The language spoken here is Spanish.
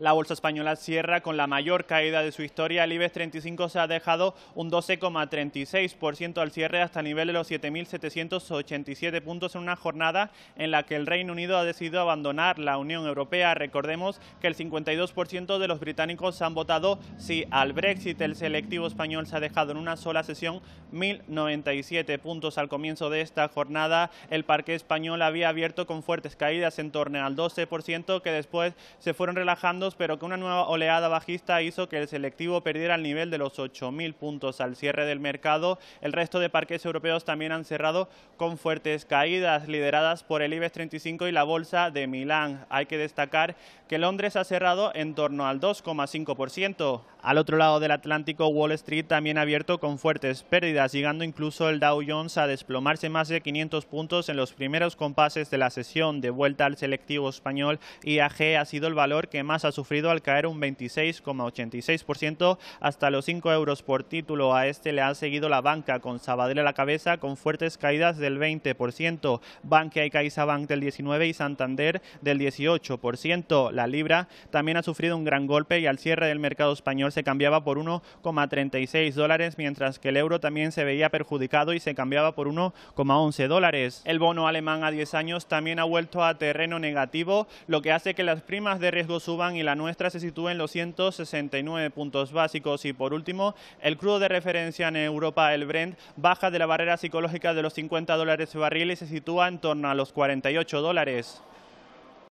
La bolsa española cierra con la mayor caída de su historia. El IBEX 35 se ha dejado un 12,36% al cierre hasta el nivel de los 7.787 puntos en una jornada en la que el Reino Unido ha decidido abandonar la Unión Europea. Recordemos que el 52% de los británicos han votado sí al Brexit. El selectivo español se ha dejado en una sola sesión 1.097 puntos al comienzo de esta jornada. El parque español había abierto con fuertes caídas en torno al 12% que después se fueron relajando pero que una nueva oleada bajista hizo que el selectivo perdiera el nivel de los 8.000 puntos al cierre del mercado. El resto de parques europeos también han cerrado con fuertes caídas, lideradas por el IBEX 35 y la Bolsa de Milán. Hay que destacar que Londres ha cerrado en torno al 2,5%. Al otro lado del Atlántico, Wall Street también ha abierto con fuertes pérdidas, llegando incluso el Dow Jones a desplomarse más de 500 puntos en los primeros compases de la sesión. De vuelta al selectivo español, IAG ha sido el valor que más ha sufrido al caer un 26,86% hasta los 5 euros por título. A este le ha seguido la banca con Sabadell a la cabeza con fuertes caídas del 20%, Bankia y CaixaBank del 19% y Santander del 18%. La libra también ha sufrido un gran golpe y al cierre del mercado español se cambiaba por 1,36 dólares, mientras que el euro también se veía perjudicado y se cambiaba por 1,11 dólares. El bono alemán a 10 años también ha vuelto a terreno negativo, lo que hace que las primas de riesgo suban y la la nuestra se sitúa en los 169 puntos básicos y por último, el crudo de referencia en Europa, el Brent, baja de la barrera psicológica de los 50 dólares barril y se sitúa en torno a los 48 dólares.